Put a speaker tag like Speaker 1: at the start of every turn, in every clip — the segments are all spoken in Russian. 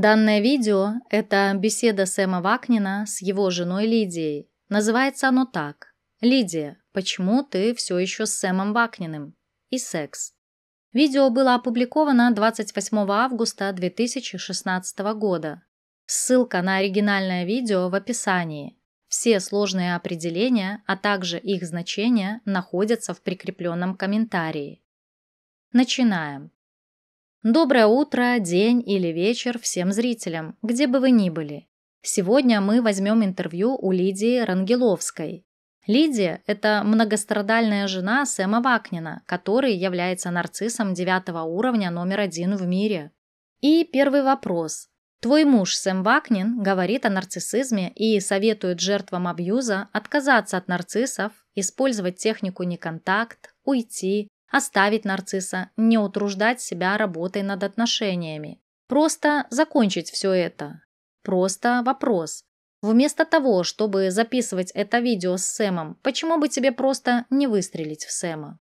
Speaker 1: Данное видео – это беседа Сэма Вакнина с его женой Лидией. Называется оно так. «Лидия, почему ты все еще с Сэмом Вакниным?» И секс. Видео было опубликовано 28 августа 2016 года. Ссылка на оригинальное видео в описании. Все сложные определения, а также их значения находятся в прикрепленном комментарии. Начинаем. Доброе утро, день или вечер всем зрителям, где бы вы ни были. Сегодня мы возьмем интервью у Лидии Рангеловской. Лидия – это многострадальная жена Сэма Вакнина, который является нарциссом девятого уровня номер один в мире. И первый вопрос. Твой муж Сэм Вакнин говорит о нарциссизме и советует жертвам абьюза отказаться от нарциссов, использовать технику неконтакт, уйти, Оставить нарцисса, не утруждать себя работой над отношениями. Просто закончить все это. Просто вопрос. Вместо того, чтобы записывать это видео с Сэмом, почему бы тебе просто не выстрелить в Сэма?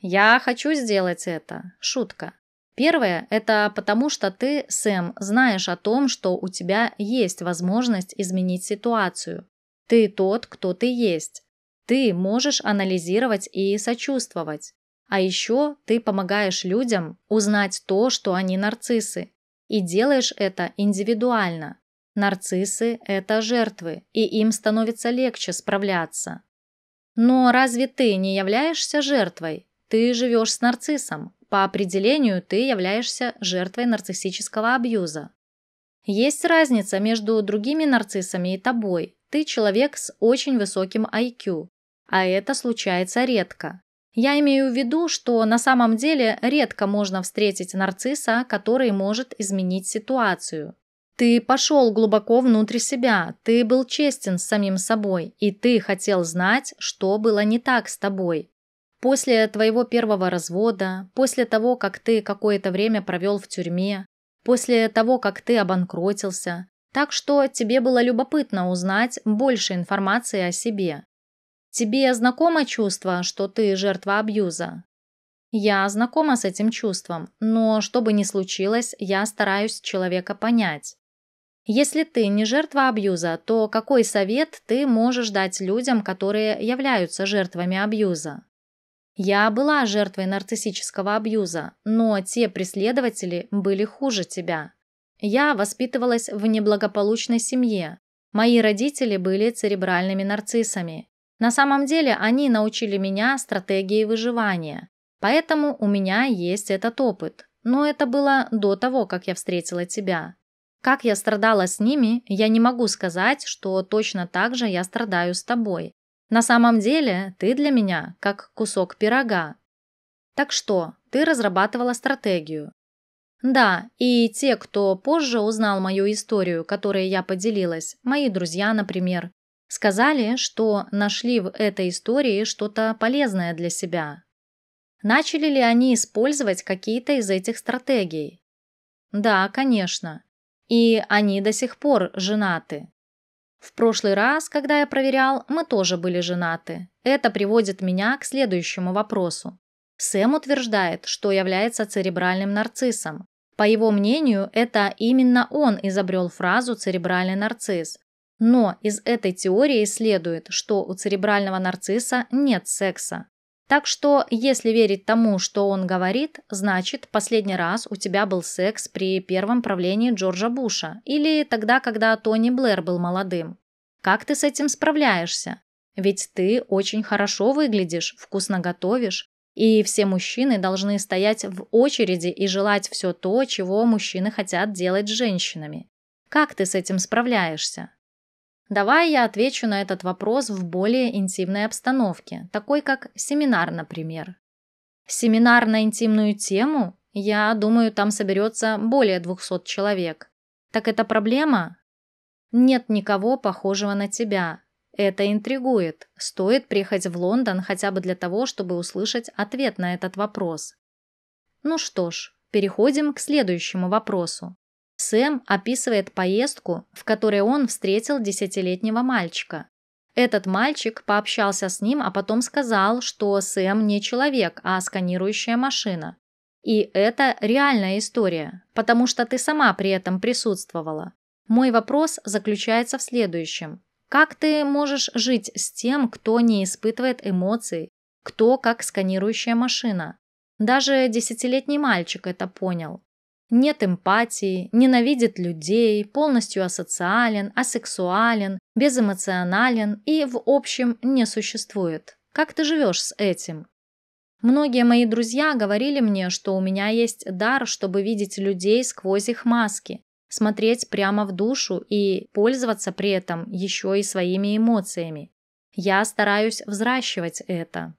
Speaker 1: Я хочу сделать это. Шутка. Первое – это потому, что ты, Сэм, знаешь о том, что у тебя есть возможность изменить ситуацию. Ты тот, кто ты есть. Ты можешь анализировать и сочувствовать. А еще ты помогаешь людям узнать то, что они нарциссы. И делаешь это индивидуально. Нарциссы – это жертвы, и им становится легче справляться. Но разве ты не являешься жертвой? Ты живешь с нарциссом. По определению ты являешься жертвой нарциссического абьюза. Есть разница между другими нарциссами и тобой. Ты человек с очень высоким IQ, а это случается редко. Я имею в виду, что на самом деле редко можно встретить нарцисса, который может изменить ситуацию. Ты пошел глубоко внутрь себя, ты был честен с самим собой, и ты хотел знать, что было не так с тобой. После твоего первого развода, после того, как ты какое-то время провел в тюрьме, после того, как ты обанкротился. Так что тебе было любопытно узнать больше информации о себе. Тебе знакомо чувство, что ты жертва абьюза? Я знакома с этим чувством, но что бы ни случилось, я стараюсь человека понять. Если ты не жертва абьюза, то какой совет ты можешь дать людям, которые являются жертвами абьюза? Я была жертвой нарциссического абьюза, но те преследователи были хуже тебя. Я воспитывалась в неблагополучной семье. Мои родители были церебральными нарциссами. На самом деле они научили меня стратегии выживания, поэтому у меня есть этот опыт. Но это было до того, как я встретила тебя. Как я страдала с ними, я не могу сказать, что точно так же я страдаю с тобой. На самом деле ты для меня как кусок пирога. Так что, ты разрабатывала стратегию. Да, и те, кто позже узнал мою историю, которой я поделилась, мои друзья, например, Сказали, что нашли в этой истории что-то полезное для себя. Начали ли они использовать какие-то из этих стратегий? Да, конечно. И они до сих пор женаты. В прошлый раз, когда я проверял, мы тоже были женаты. Это приводит меня к следующему вопросу. Сэм утверждает, что является церебральным нарциссом. По его мнению, это именно он изобрел фразу «церебральный нарцисс», но из этой теории следует, что у церебрального нарцисса нет секса. Так что, если верить тому, что он говорит, значит, последний раз у тебя был секс при первом правлении Джорджа Буша или тогда, когда Тони Блэр был молодым. Как ты с этим справляешься? Ведь ты очень хорошо выглядишь, вкусно готовишь, и все мужчины должны стоять в очереди и желать все то, чего мужчины хотят делать с женщинами. Как ты с этим справляешься? Давай я отвечу на этот вопрос в более интимной обстановке, такой как семинар, например. Семинар на интимную тему, я думаю, там соберется более 200 человек. Так это проблема? Нет никого похожего на тебя. Это интригует. Стоит приехать в Лондон хотя бы для того, чтобы услышать ответ на этот вопрос. Ну что ж, переходим к следующему вопросу. Сэм описывает поездку, в которой он встретил десятилетнего мальчика. Этот мальчик пообщался с ним, а потом сказал, что Сэм не человек, а сканирующая машина. И это реальная история, потому что ты сама при этом присутствовала. Мой вопрос заключается в следующем. Как ты можешь жить с тем, кто не испытывает эмоций, кто как сканирующая машина? Даже десятилетний мальчик это понял. Нет эмпатии, ненавидит людей, полностью асоциален, асексуален, безэмоционален и, в общем, не существует. Как ты живешь с этим? Многие мои друзья говорили мне, что у меня есть дар, чтобы видеть людей сквозь их маски, смотреть прямо в душу и пользоваться при этом еще и своими эмоциями. Я стараюсь взращивать это.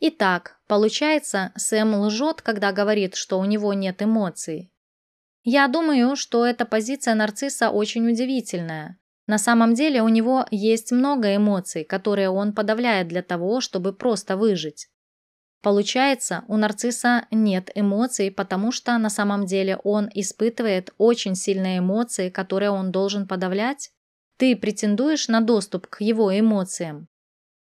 Speaker 1: Итак, получается, Сэм лжет, когда говорит, что у него нет эмоций. Я думаю, что эта позиция нарцисса очень удивительная. На самом деле у него есть много эмоций, которые он подавляет для того, чтобы просто выжить. Получается, у нарцисса нет эмоций, потому что на самом деле он испытывает очень сильные эмоции, которые он должен подавлять. Ты претендуешь на доступ к его эмоциям.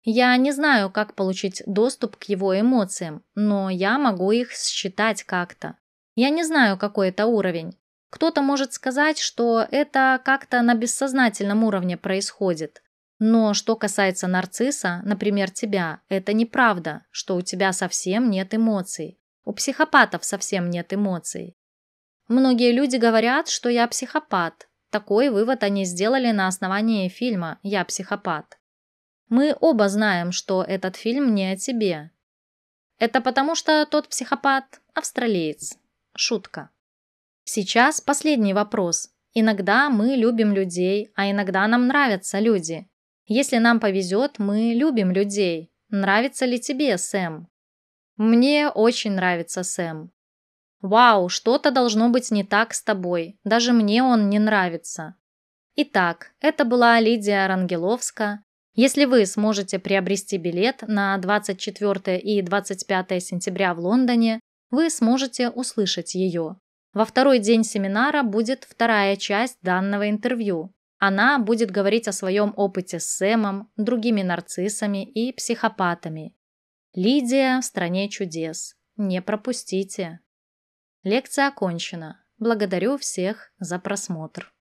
Speaker 1: Я не знаю, как получить доступ к его эмоциям, но я могу их считать как-то. Я не знаю, какой это уровень. Кто-то может сказать, что это как-то на бессознательном уровне происходит. Но что касается нарцисса, например, тебя, это неправда, что у тебя совсем нет эмоций. У психопатов совсем нет эмоций. Многие люди говорят, что я психопат. Такой вывод они сделали на основании фильма «Я психопат». Мы оба знаем, что этот фильм не о тебе. Это потому, что тот психопат – австралиец. Шутка. Сейчас последний вопрос. Иногда мы любим людей, а иногда нам нравятся люди. Если нам повезет, мы любим людей. Нравится ли тебе, Сэм? Мне очень нравится Сэм. Вау, что-то должно быть не так с тобой. Даже мне он не нравится. Итак, это была Лидия Рангеловска. Если вы сможете приобрести билет на 24 и 25 сентября в Лондоне, вы сможете услышать ее. Во второй день семинара будет вторая часть данного интервью. Она будет говорить о своем опыте с Сэмом, другими нарциссами и психопатами. Лидия в стране чудес. Не пропустите. Лекция окончена. Благодарю всех за просмотр.